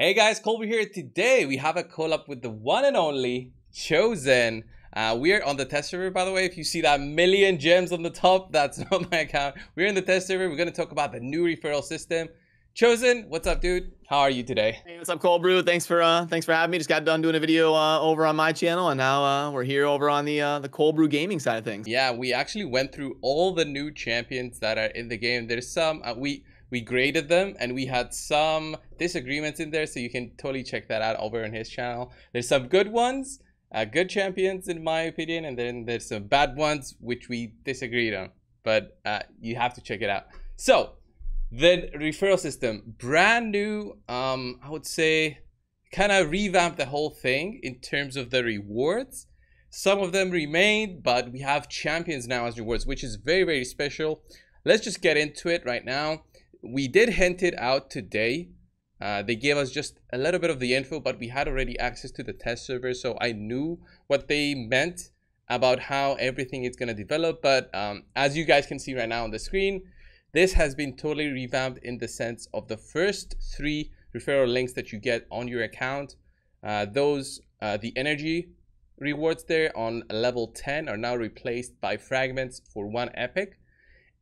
Hey guys, Colby here. Today we have a collab with the one and only Chosen. Uh, we're on the test server, by the way. If you see that million gems on the top, that's not my account. We're in the test server. We're going to talk about the new referral system. Chosen, what's up, dude? How are you today? Hey, what's up, Cold Brew? Thanks for uh, thanks for having me. Just got done doing a video uh, over on my channel, and now uh, we're here over on the uh, the Cold Brew gaming side of things. Yeah, we actually went through all the new champions that are in the game. There's some uh, we we graded them and we had some disagreements in there so you can totally check that out over on his channel there's some good ones uh, good champions in my opinion and then there's some bad ones which we disagreed on but uh, you have to check it out so the referral system brand new um, i would say kind of revamped the whole thing in terms of the rewards some of them remained but we have champions now as rewards which is very very special let's just get into it right now we did hint it out today. Uh, they gave us just a little bit of the info, but we had already access to the test server, so I knew what they meant about how everything is going to develop. But um, as you guys can see right now on the screen, this has been totally revamped in the sense of the first three referral links that you get on your account. Uh, those, uh, the energy rewards there on level 10 are now replaced by fragments for one epic.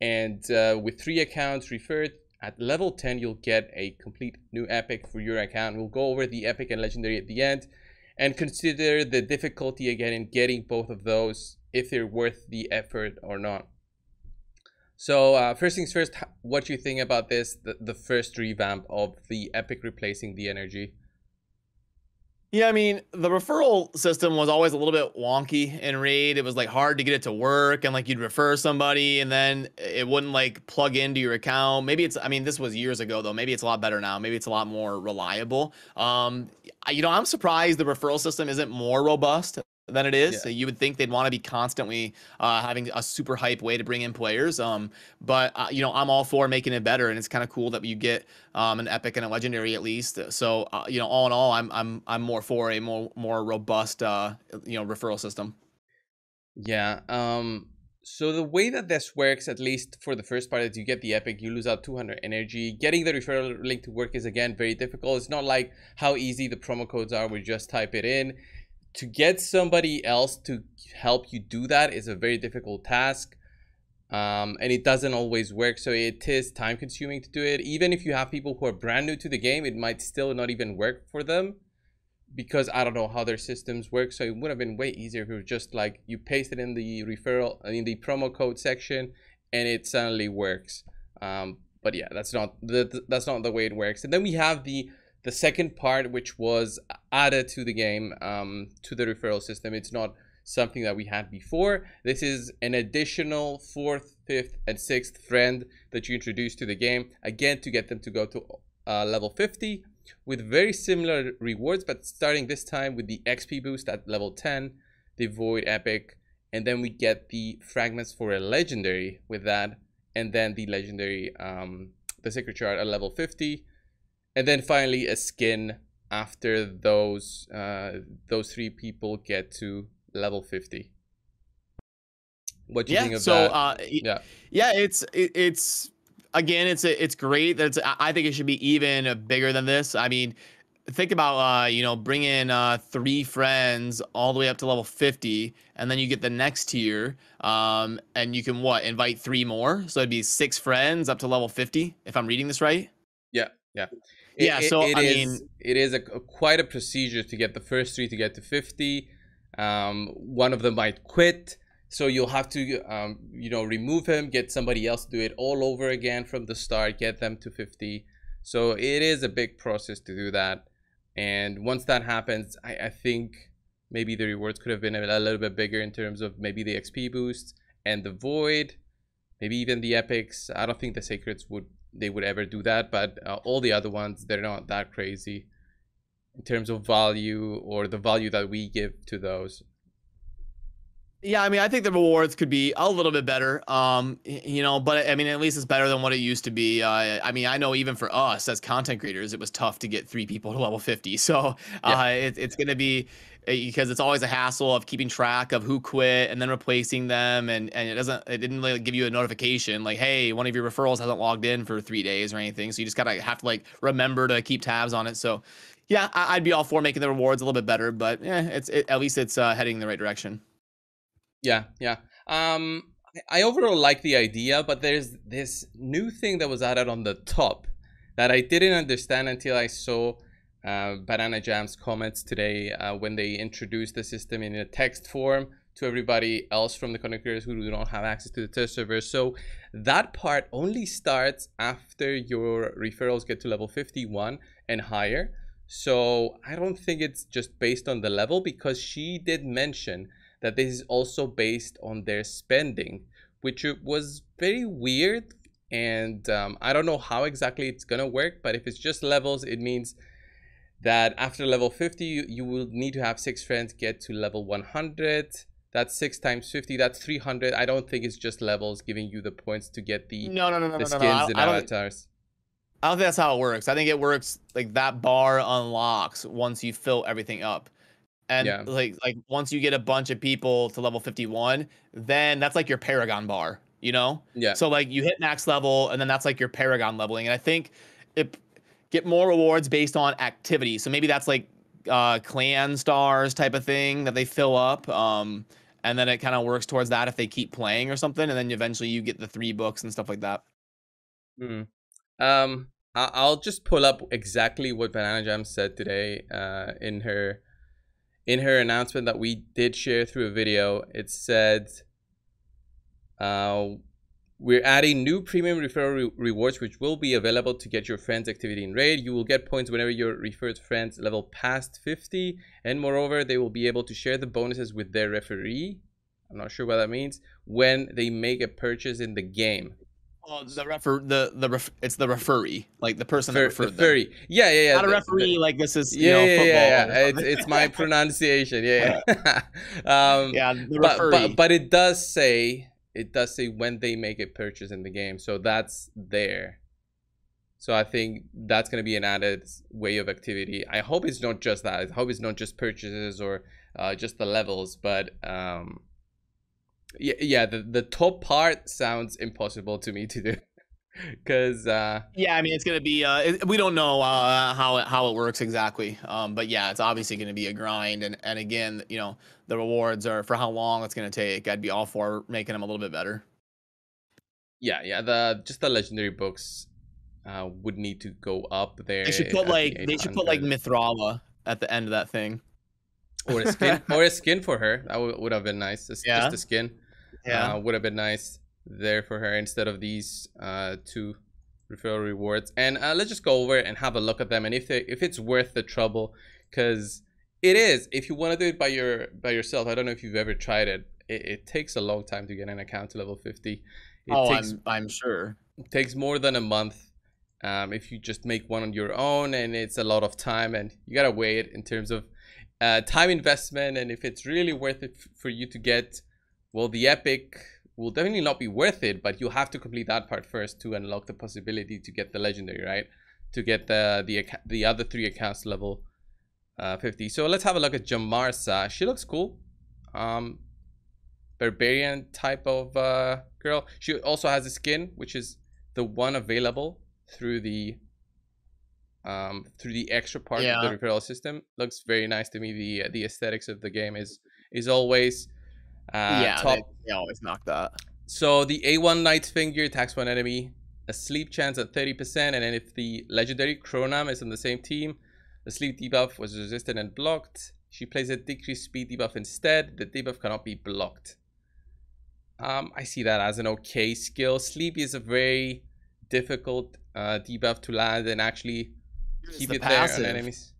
And uh, with three accounts referred, at level 10, you'll get a complete new epic for your account. We'll go over the epic and legendary at the end and consider the difficulty again in getting both of those if they're worth the effort or not. So uh, first things first, what you think about this, the, the first revamp of the epic replacing the energy? Yeah, I mean, the referral system was always a little bit wonky in Raid. It was like hard to get it to work and like you'd refer somebody and then it wouldn't like plug into your account. Maybe it's I mean, this was years ago though. Maybe it's a lot better now. Maybe it's a lot more reliable. Um you know, I'm surprised the referral system isn't more robust than it is. Yeah. So you would think they'd want to be constantly uh, having a super hype way to bring in players. Um, but uh, you know, I'm all for making it better, and it's kind of cool that you get um, an epic and a legendary at least. So uh, you know, all in all, I'm I'm I'm more for a more more robust uh, you know referral system. Yeah. Um. So the way that this works, at least for the first part, is you get the epic, you lose out 200 energy. Getting the referral link to work is again very difficult. It's not like how easy the promo codes are. We just type it in to get somebody else to help you do that is a very difficult task. Um, and it doesn't always work. So it is time consuming to do it. Even if you have people who are brand new to the game, it might still not even work for them because I don't know how their systems work. So it would have been way easier if you were just like you paste it in the referral in the promo code section and it suddenly works. Um, but yeah, that's not the, that's not the way it works. And then we have the the second part, which was added to the game, um, to the referral system, it's not something that we had before. This is an additional fourth, fifth, and sixth friend that you introduce to the game, again, to get them to go to uh, level 50 with very similar rewards, but starting this time with the XP boost at level 10, the Void Epic, and then we get the fragments for a legendary with that, and then the legendary, um, the Secret chart at level 50 and then finally a skin after those uh, those three people get to level 50 what do you yeah, think of so, that uh, yeah yeah it's it, it's again it's it's great that it's i think it should be even bigger than this i mean think about uh, you know bringing uh, three friends all the way up to level 50 and then you get the next tier um, and you can what invite three more so it'd be six friends up to level 50 if i'm reading this right yeah yeah it, yeah, so it, it I is, mean, it is a, a, quite a procedure to get the first three to get to fifty. Um, one of them might quit, so you'll have to, um, you know, remove him, get somebody else to do it all over again from the start, get them to fifty. So it is a big process to do that. And once that happens, I, I think maybe the rewards could have been a, a little bit bigger in terms of maybe the XP boost and the void, maybe even the epics. I don't think the sacreds would they would ever do that. But uh, all the other ones, they're not that crazy in terms of value or the value that we give to those. Yeah, I mean, I think the rewards could be a little bit better. Um, you know, but I mean, at least it's better than what it used to be. Uh, I mean, I know even for us as content creators, it was tough to get three people to level 50. So uh, yeah. it, it's going to be uh, because it's always a hassle of keeping track of who quit and then replacing them and and it doesn't it didn't really give you a notification like hey one of your referrals hasn't logged in for three days or anything so you just gotta have to like remember to keep tabs on it so yeah I, would be all for making the rewards a little bit better but yeah it's it, at least it's uh, heading in the right direction yeah, yeah. Um, I overall like the idea, but there's this new thing that was added on the top that I didn't understand until I saw uh, Banana Jam's comments today uh, when they introduced the system in a text form to everybody else from the content creators who don't have access to the test server. So that part only starts after your referrals get to level 51 and higher. So I don't think it's just based on the level because she did mention that this is also based on their spending, which was very weird. And um, I don't know how exactly it's going to work, but if it's just levels, it means that after level 50, you, you will need to have six friends get to level 100 that's six times 50 that's 300 i don't think it's just levels giving you the points to get the no no no no the no, skins no, no. I, and I avatars i don't think that's how it works i think it works like that bar unlocks once you fill everything up and yeah. like like once you get a bunch of people to level 51 then that's like your paragon bar you know yeah so like you hit max level and then that's like your paragon leveling and i think it get more rewards based on activity so maybe that's like uh clan stars type of thing that they fill up um and then it kind of works towards that if they keep playing or something and then eventually you get the three books and stuff like that mm. um I- will just pull up exactly what banana jam said today uh in her in her announcement that we did share through a video, it said uh, we're adding new premium referral re rewards, which will be available to get your friends' activity in raid. You will get points whenever your referred friends level past 50. And moreover, they will be able to share the bonuses with their referee. I'm not sure what that means when they make a purchase in the game. Oh, the refer the the ref- it's the referee, like the person Fer- that referred the referee. Yeah, yeah, yeah. Not the, a referee, the, like this is yeah, you know, yeah, yeah, yeah. It's, it's my pronunciation. Yeah, yeah. um, yeah but, but but it does say it does say when they make a purchase in the game, so that's there. So I think that's gonna be an added way of activity. I hope it's not just that. I hope it's not just purchases or uh, just the levels, but um, yeah, yeah the, the top part sounds impossible to me to do because uh yeah i mean it's gonna be uh it, we don't know uh how it how it works exactly um but yeah it's obviously gonna be a grind and and again you know the rewards are for how long it's gonna take i'd be all for making them a little bit better yeah yeah the just the legendary books uh would need to go up there they should put like the they should put like mithrala at the end of that thing or a skin or a skin for her that would have been nice just, yeah. just a skin yeah. Uh, would have been nice there for her instead of these uh, two referral rewards. And uh, let's just go over it and have a look at them and if they, if it's worth the trouble, because it is. If you want to do it by your by yourself, I don't know if you've ever tried it. It, it takes a long time to get an account to level fifty. It oh, takes, I'm, I'm sure. It takes more than a month um, if you just make one on your own and it's a lot of time and you gotta weigh it in terms of uh, time investment and if it's really worth it for you to get well, the epic will definitely not be worth it, but you have to complete that part first to unlock the possibility to get the legendary, right? To get the the the other three accounts level uh, 50. So let's have a look at Jamarsa. She looks cool. Um, barbarian type of uh, girl. She also has a skin, which is the one available through the um, through the extra part yeah. of the referral system. Looks very nice to me. The the aesthetics of the game is is always uh, yeah, top... they, they always knock that. So the A1 Knight's Finger attacks one enemy, a sleep chance at 30%, and then if the legendary Cronam is on the same team, the sleep debuff was resisted and blocked. She plays a decreased speed debuff instead. The debuff cannot be blocked. Um, I see that as an okay skill. Sleep is a very difficult uh, debuff to land and actually it's keep the it passive. there on enemies.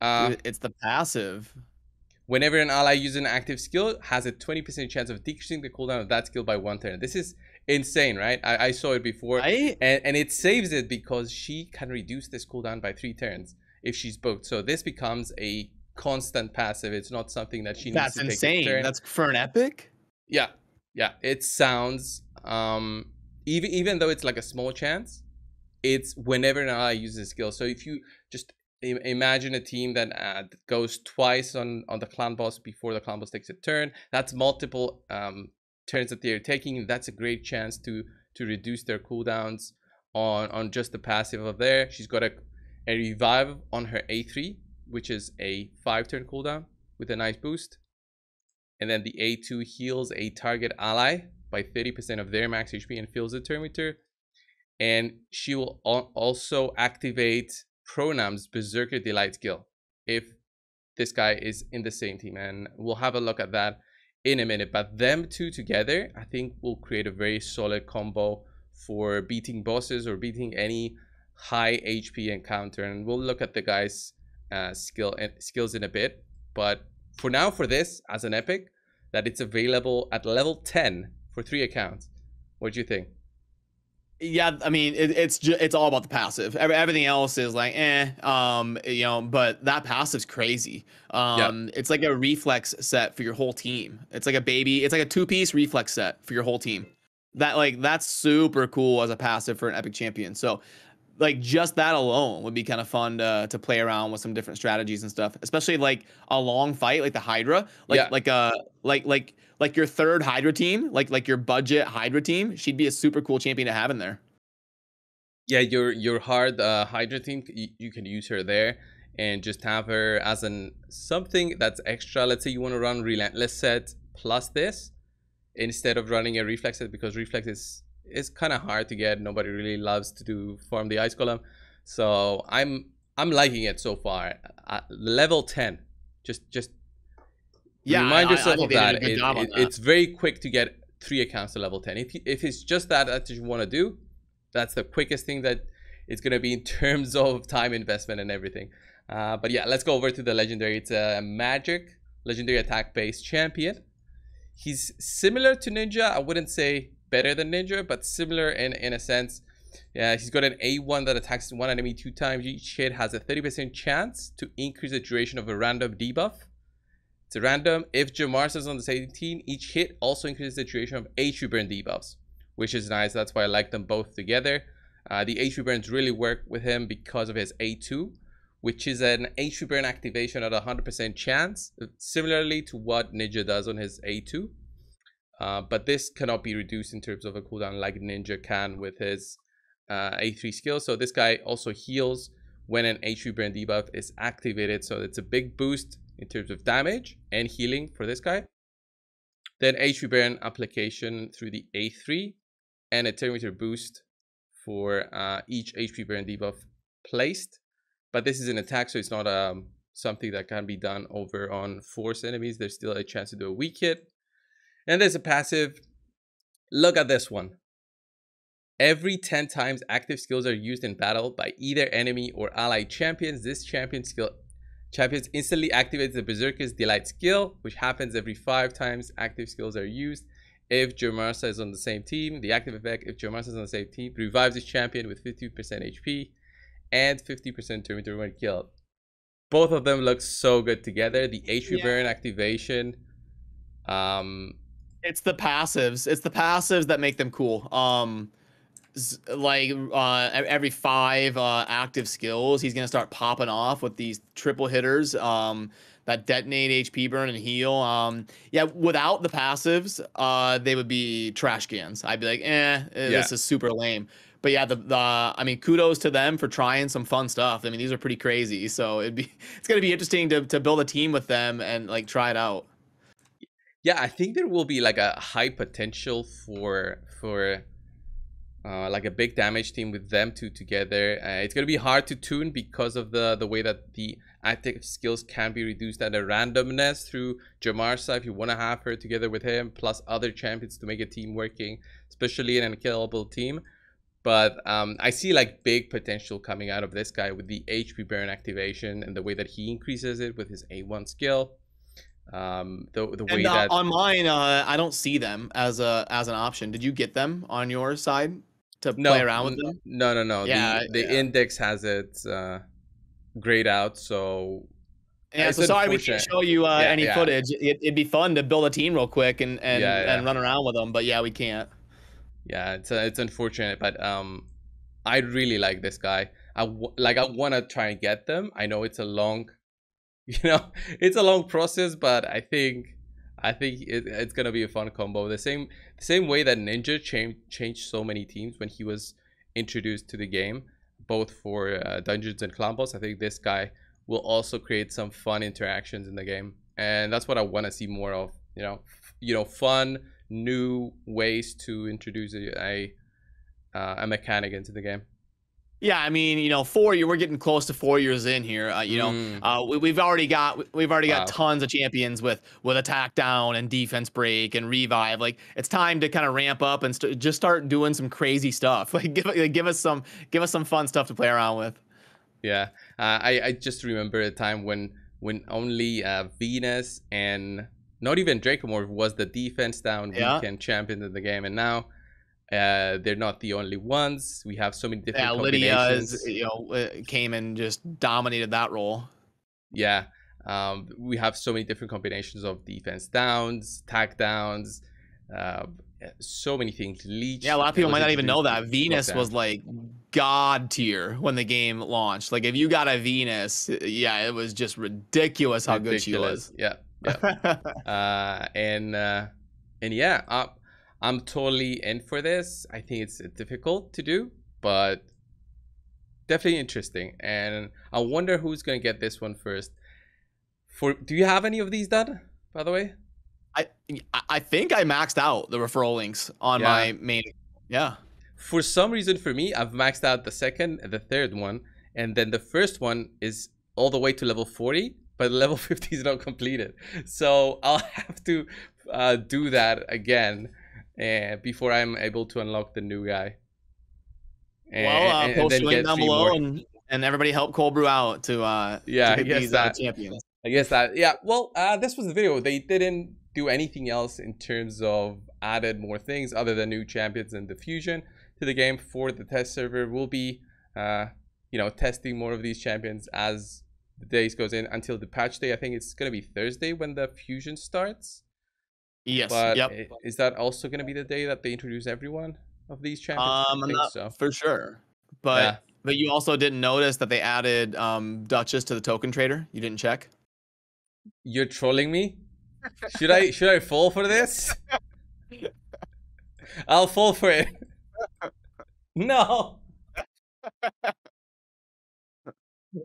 Uh, it's the passive. Whenever an ally uses an active skill, has a 20% chance of decreasing the cooldown of that skill by one turn. This is insane, right? I, I saw it before. I... And, and it saves it because she can reduce this cooldown by three turns if she's booked. So this becomes a constant passive. It's not something that she That's needs to insane. take That's insane. That's for an epic? Yeah. Yeah. It sounds um even even though it's like a small chance, it's whenever an ally uses a skill. So if you just imagine a team that uh, goes twice on on the clan boss before the clan boss takes a turn that's multiple um, turns that they're taking that's a great chance to to reduce their cooldowns on on just the passive of there she's got a, a revive on her a3 which is a five turn cooldown with a nice boost and then the a2 heals a target ally by 30% of their max hp and fills the turn and she will also activate pronouns Berserker Delight skill. if this guy is in the same team. And we'll have a look at that in a minute. But them two together, I think will create a very solid combo for beating bosses or beating any high HP encounter. And we'll look at the guy's uh, skill and skills in a bit. But for now, for this, as an epic, that it's available at level 10 for three accounts. What do you think? yeah, I mean, it, it's ju- it's all about the passive. Everything else is like, eh, um, you know. But that passive's crazy. Um, it's like a reflex set for your whole team. It's like a baby. It's like a two-piece reflex set for your whole team. That like that's super cool as a passive for an epic champion. So, like just that alone would be kind of fun to, to play around with some different strategies and stuff. Especially like a long fight, like the Hydra, like yeah. like a uh, like like like your third Hydra team, like like your budget Hydra team, she'd be a super cool champion to have in there. Yeah, your your hard uh, Hydra team, you, you can use her there and just have her as an something that's extra. Let's say you want to run relentless set plus this instead of running a reflex set because reflex is is kind of hard to get. Nobody really loves to do form the ice column, so I'm I'm liking it so far. Uh, level ten, just just yeah, remind I, yourself I, I of that. It, it, that. It's very quick to get three accounts to level 10. If, if it's just that that you want to do, that's the quickest thing that it's going to be in terms of time investment and everything. Uh, but yeah, let's go over to the legendary. It's a magic legendary attack based champion. He's similar to Ninja. I wouldn't say better than Ninja, but similar in, in a sense. Yeah, he's got an A1 that attacks one enemy two times. Each hit has a 30% chance to increase the duration of a random debuff. It's random. If Jamar is on the same team, each hit also increases the duration of H reburn debuffs, which is nice. That's why I like them both together. Uh, the H reburns really work with him because of his A2, which is an H reburn activation at 100% chance, similarly to what Ninja does on his A2. Uh, but this cannot be reduced in terms of a cooldown like Ninja can with his uh, A3 skill. So this guy also heals when an H reburn debuff is activated. So it's a big boost in terms of damage and healing for this guy. Then HP burn application through the A3 and a 10 meter boost for uh, each HP burn debuff placed. But this is an attack, so it's not um, something that can be done over on force enemies. There's still a chance to do a weak hit. And there's a passive. Look at this one. Every 10 times active skills are used in battle by either enemy or allied champions, this champion skill Champions instantly activates the Berserker's Delight skill, which happens every 5 times active skills are used. If Jomarsa is on the same team, the active effect, if Jomarsa is on the same team, revives his champion with 50% HP and 50% Terminator kill. Both of them look so good together. The HP yeah. burn activation. Um, it's the passives. It's the passives that make them cool. Um, like uh, every five uh, active skills, he's gonna start popping off with these triple hitters. Um, that detonate HP burn and heal. Um, yeah, without the passives, uh, they would be trash cans. I'd be like, eh, eh this yeah. is super lame. But yeah, the, the I mean, kudos to them for trying some fun stuff. I mean, these are pretty crazy. So it'd be it's gonna be interesting to to build a team with them and like try it out. Yeah, I think there will be like a high potential for for uh, like a big damage team with them two together. Uh, it's going to be hard to tune because of the, the way that the active skills can be reduced at a randomness through Jamarsa if you want to have her together with him, plus other champions to make a team working, especially in an unkillable team. But um, I see like big potential coming out of this guy with the HP Baron activation and the way that he increases it with his A1 skill um the, the way and, uh, that on mine uh i don't see them as a as an option did you get them on your side to no, play around with them? No, no, no. Yeah, the, the yeah. index has it uh, grayed out, so. Yeah, so sorry we can't show you uh, yeah, any yeah. footage. It, would be fun to build a team real quick and and, and run around with them, but yeah, we can't. Yeah, it's uh, it's unfortunate, but um, I really like this guy. I w- like I want to try and get them. I know it's a long, you know, it's a long process, but I think I think it, it's gonna be a fun combo. The same the same way that Ninja changed changed so many teams when he was introduced to the game, both for uh, Dungeons and Combos. I think this guy will also create some fun interactions in the game, and that's what I want to see more of. You know, you know, fun new ways to introduce a a, uh, a mechanic into the game. Yeah, I mean, you know, four year we're getting close to four years in here. Uh, you know, mm. uh, we, have already got we've already got wow. tons of champions with with attack down and defense break and revive. Like it's time to kind of ramp up and st- just start doing some crazy stuff. Like give like, give us some give us some fun stuff to play around with. Yeah, uh, I I just remember a time when when only uh, Venus and not even Dracomorph was the defense down yeah. weekend champion in the game, and now uh, they're not the only ones. We have so many different. Yeah, Lydia is, you know uh, came and just dominated that role. Yeah, um, we have so many different combinations of defense downs, tack downs, uh, so many things. Leech. Yeah, a lot of people might not even know that Venus was like god tier when the game launched. Like if you got a Venus, eh, yeah, it was just ridiculous how ridiculous. good she was. Yeah, yeah. uh, and uh, and yeah, I'm totally in for this. I think it's difficult to do, but definitely interesting. And I wonder who's going to get this one first. For do you have any of these done, by the way? I I think I maxed out the referral links on yeah. my main. Yeah. For some reason, for me, I've maxed out the second, the third one, and then the first one is all the way to level 40 but level 50 is not completed so i'll have to uh, do that again uh, before I'm able to unlock the new guy. And, eh, well, uh, post link down below and, and everybody help Cold Brew out to uh yeah to I guess these, that, uh, champions. I guess that yeah. Well, uh, this was the video. They didn't do anything else in terms of added more things other than new champions and fusion to the game for the test server. We'll be uh you know testing more of these champions as the days goes in until the patch day. I think it's gonna be Thursday when the fusion starts. Yes. But yep. Is that also going to be the day that they introduce everyone of these champions? Um, not, so. for sure. But yeah. but you also didn't notice that they added um, Duchess to the token trader. You didn't check. You're trolling me. Should I should I fall for this? I'll fall for it. No. All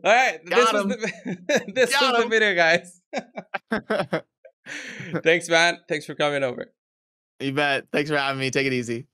right, Got this him. was the, this was the video, guys. Thanks, man. Thanks for coming over. You bet. Thanks for having me. Take it easy.